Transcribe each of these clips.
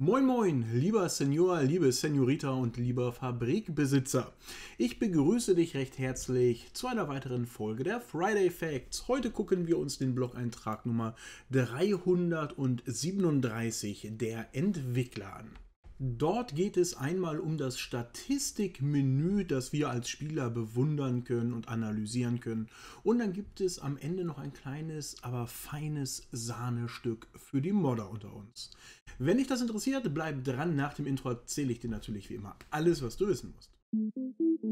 Moin moin, lieber Senior, liebe Senorita und lieber Fabrikbesitzer. Ich begrüße dich recht herzlich zu einer weiteren Folge der Friday Facts. Heute gucken wir uns den Blog-Eintrag Nummer 337 der Entwickler an. Dort geht es einmal um das Statistikmenü, das wir als Spieler bewundern können und analysieren können. Und dann gibt es am Ende noch ein kleines, aber feines Sahnestück für die Modder unter uns. Wenn dich das interessiert, bleib dran. Nach dem Intro erzähle ich dir natürlich wie immer alles, was du wissen musst. Musik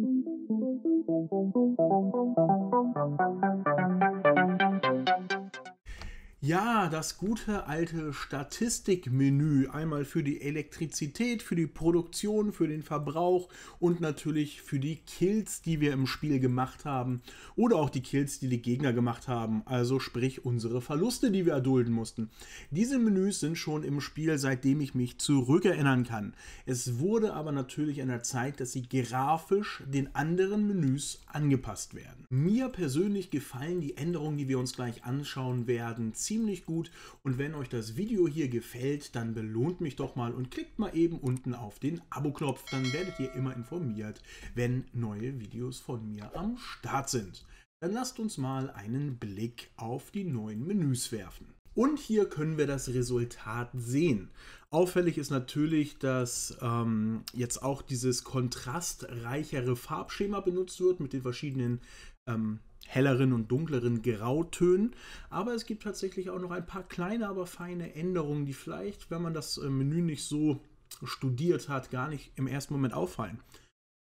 ja, das gute alte Statistikmenü. Einmal für die Elektrizität, für die Produktion, für den Verbrauch und natürlich für die Kills, die wir im Spiel gemacht haben. Oder auch die Kills, die die Gegner gemacht haben. Also sprich unsere Verluste, die wir erdulden mussten. Diese Menüs sind schon im Spiel, seitdem ich mich zurückerinnern kann. Es wurde aber natürlich an der Zeit, dass sie grafisch den anderen Menüs angepasst werden. Mir persönlich gefallen die Änderungen, die wir uns gleich anschauen werden, ziemlich ziemlich gut. Und wenn euch das Video hier gefällt, dann belohnt mich doch mal und klickt mal eben unten auf den Abo-Knopf. Dann werdet ihr immer informiert, wenn neue Videos von mir am Start sind. Dann lasst uns mal einen Blick auf die neuen Menüs werfen. Und hier können wir das Resultat sehen. Auffällig ist natürlich, dass ähm, jetzt auch dieses kontrastreichere Farbschema benutzt wird mit den verschiedenen ähm, helleren und dunkleren Grautönen. Aber es gibt tatsächlich auch noch ein paar kleine, aber feine Änderungen, die vielleicht, wenn man das äh, Menü nicht so studiert hat, gar nicht im ersten Moment auffallen.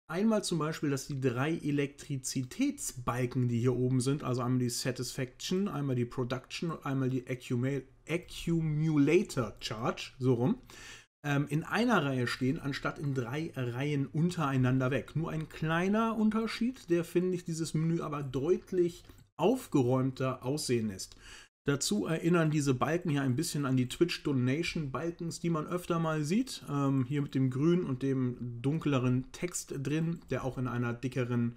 Einmal zum Beispiel, dass die drei Elektrizitätsbalken, die hier oben sind, also einmal die Satisfaction, einmal die Production und einmal die Accumulator Charge, so rum, ähm, in einer Reihe stehen, anstatt in drei Reihen untereinander weg. Nur ein kleiner Unterschied, der finde ich dieses Menü aber deutlich aufgeräumter aussehen lässt. Dazu erinnern diese Balken hier ein bisschen an die Twitch Donation Balkens, die man öfter mal sieht. Ähm, hier mit dem grünen und dem dunkleren Text drin, der auch in einer dickeren äh,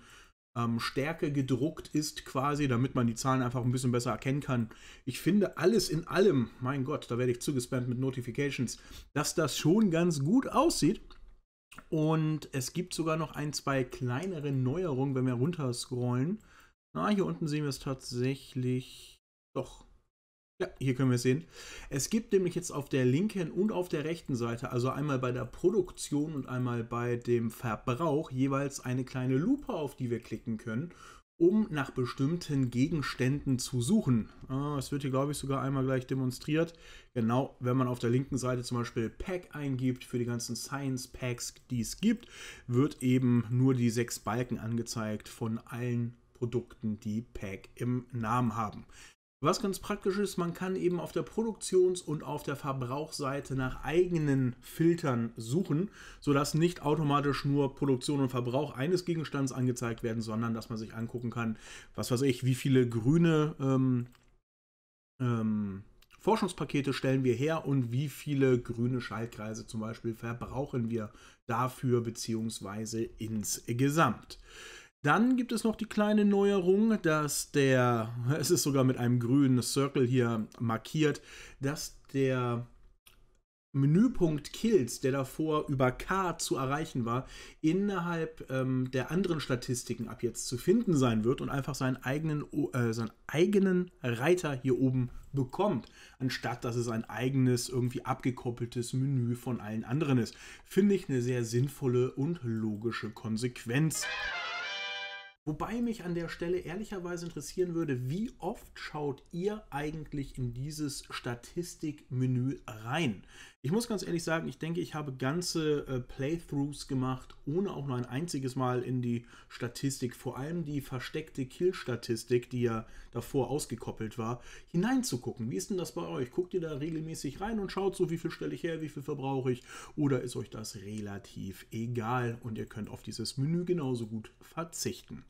ähm, Stärke gedruckt ist quasi, damit man die Zahlen einfach ein bisschen besser erkennen kann. Ich finde alles in allem, mein Gott, da werde ich zugespammt mit Notifications, dass das schon ganz gut aussieht. Und es gibt sogar noch ein, zwei kleinere Neuerungen, wenn wir runterscrollen. Na, hier unten sehen wir es tatsächlich. Doch, ja, hier können wir sehen. Es gibt nämlich jetzt auf der linken und auf der rechten Seite, also einmal bei der Produktion und einmal bei dem Verbrauch, jeweils eine kleine Lupe, auf die wir klicken können, um nach bestimmten Gegenständen zu suchen. Ah, es wird hier, glaube ich, sogar einmal gleich demonstriert. Genau, wenn man auf der linken Seite zum Beispiel Pack eingibt, für die ganzen Science Packs, die es gibt, wird eben nur die sechs Balken angezeigt von allen Produkten, die Pack im Namen haben. Was ganz praktisch ist, man kann eben auf der Produktions- und auf der Verbrauchseite nach eigenen Filtern suchen, sodass nicht automatisch nur Produktion und Verbrauch eines Gegenstands angezeigt werden, sondern dass man sich angucken kann, was weiß ich, wie viele grüne ähm, ähm, Forschungspakete stellen wir her und wie viele grüne Schaltkreise zum Beispiel verbrauchen wir dafür bzw. insgesamt. Dann gibt es noch die kleine Neuerung, dass der, es ist sogar mit einem grünen Circle hier markiert, dass der Menüpunkt Kills, der davor über K zu erreichen war, innerhalb ähm, der anderen Statistiken ab jetzt zu finden sein wird und einfach seinen eigenen, äh, seinen eigenen Reiter hier oben bekommt, anstatt dass es ein eigenes, irgendwie abgekoppeltes Menü von allen anderen ist. Finde ich eine sehr sinnvolle und logische Konsequenz. Wobei mich an der Stelle ehrlicherweise interessieren würde, wie oft schaut ihr eigentlich in dieses Statistikmenü rein? Ich muss ganz ehrlich sagen, ich denke, ich habe ganze äh, Playthroughs gemacht, ohne auch nur ein einziges Mal in die Statistik, vor allem die versteckte Kill-Statistik, die ja davor ausgekoppelt war, hineinzugucken. Wie ist denn das bei euch? Guckt ihr da regelmäßig rein und schaut so, wie viel stelle ich her, wie viel verbrauche ich? Oder ist euch das relativ egal und ihr könnt auf dieses Menü genauso gut verzichten?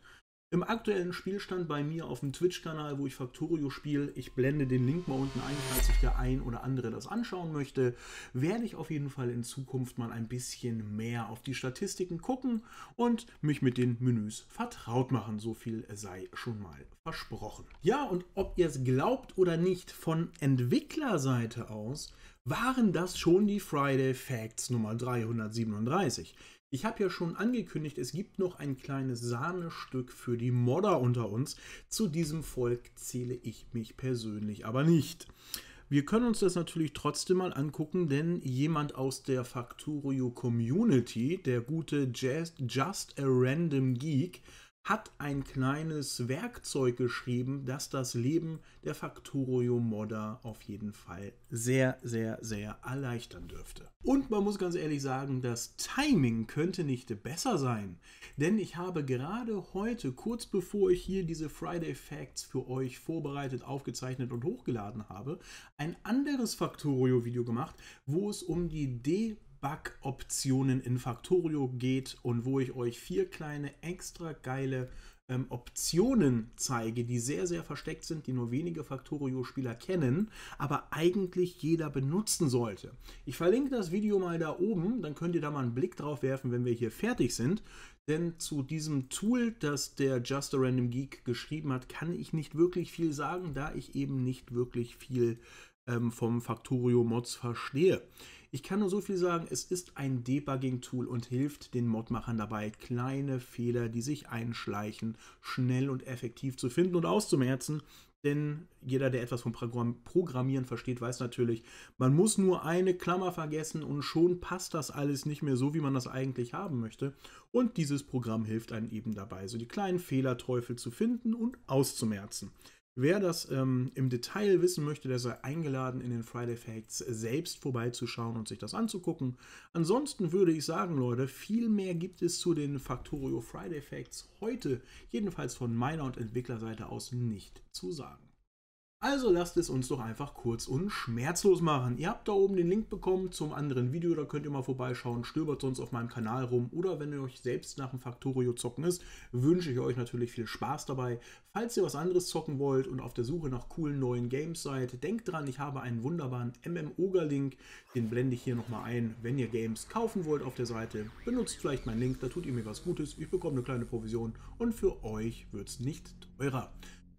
Im aktuellen Spielstand bei mir auf dem Twitch-Kanal, wo ich Factorio spiele, ich blende den Link mal unten ein, falls sich der ein oder andere das anschauen möchte, werde ich auf jeden Fall in Zukunft mal ein bisschen mehr auf die Statistiken gucken und mich mit den Menüs vertraut machen. So viel sei schon mal versprochen. Ja, und ob ihr es glaubt oder nicht, von Entwicklerseite aus waren das schon die Friday Facts Nummer 337. Ich habe ja schon angekündigt, es gibt noch ein kleines Sahnestück für die Modder unter uns. Zu diesem Volk zähle ich mich persönlich aber nicht. Wir können uns das natürlich trotzdem mal angucken, denn jemand aus der Factorio Community, der gute Just, Just a Random Geek, hat ein kleines Werkzeug geschrieben, das das Leben der Factorio-Modder auf jeden Fall sehr, sehr, sehr erleichtern dürfte. Und man muss ganz ehrlich sagen, das Timing könnte nicht besser sein, denn ich habe gerade heute, kurz bevor ich hier diese Friday Facts für euch vorbereitet, aufgezeichnet und hochgeladen habe, ein anderes Factorio-Video gemacht, wo es um die De Bug-Optionen in Factorio geht und wo ich euch vier kleine extra geile ähm, Optionen zeige, die sehr, sehr versteckt sind, die nur wenige Factorio-Spieler kennen, aber eigentlich jeder benutzen sollte. Ich verlinke das Video mal da oben, dann könnt ihr da mal einen Blick drauf werfen, wenn wir hier fertig sind. Denn zu diesem Tool, das der Just a Random Geek geschrieben hat, kann ich nicht wirklich viel sagen, da ich eben nicht wirklich viel ähm, vom Factorio Mods verstehe. Ich kann nur so viel sagen, es ist ein Debugging-Tool und hilft den Modmachern dabei, kleine Fehler, die sich einschleichen, schnell und effektiv zu finden und auszumerzen, denn jeder, der etwas vom Programmieren versteht, weiß natürlich, man muss nur eine Klammer vergessen und schon passt das alles nicht mehr so, wie man das eigentlich haben möchte. Und dieses Programm hilft einem eben dabei, so die kleinen Fehlerteufel zu finden und auszumerzen. Wer das ähm, im Detail wissen möchte, der sei eingeladen, in den Friday Facts selbst vorbeizuschauen und sich das anzugucken. Ansonsten würde ich sagen, Leute, viel mehr gibt es zu den Factorio Friday Facts heute, jedenfalls von meiner und Entwicklerseite aus, nicht zu sagen. Also lasst es uns doch einfach kurz und schmerzlos machen. Ihr habt da oben den Link bekommen zum anderen Video, da könnt ihr mal vorbeischauen, stöbert sonst auf meinem Kanal rum oder wenn ihr euch selbst nach dem Factorio zocken ist, wünsche ich euch natürlich viel Spaß dabei. Falls ihr was anderes zocken wollt und auf der Suche nach coolen neuen Games seid, denkt dran, ich habe einen wunderbaren MMOGA-Link, den blende ich hier nochmal ein. Wenn ihr Games kaufen wollt auf der Seite, benutzt vielleicht meinen Link, da tut ihr mir was Gutes, ich bekomme eine kleine Provision und für euch wird es nicht teurer.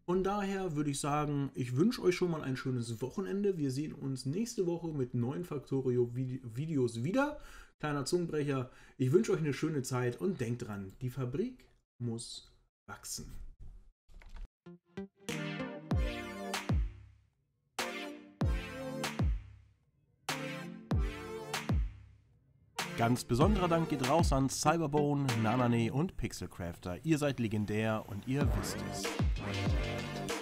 Und daher würde ich sagen, ich wünsche euch schon mal ein schönes Wochenende. Wir sehen uns nächste Woche mit neuen Factorio-Videos wieder. Kleiner Zungenbrecher, ich wünsche euch eine schöne Zeit und denkt dran, die Fabrik muss wachsen. Ganz besonderer Dank geht raus an Cyberbone, Nanane und Pixelcrafter. Ihr seid legendär und ihr wisst es.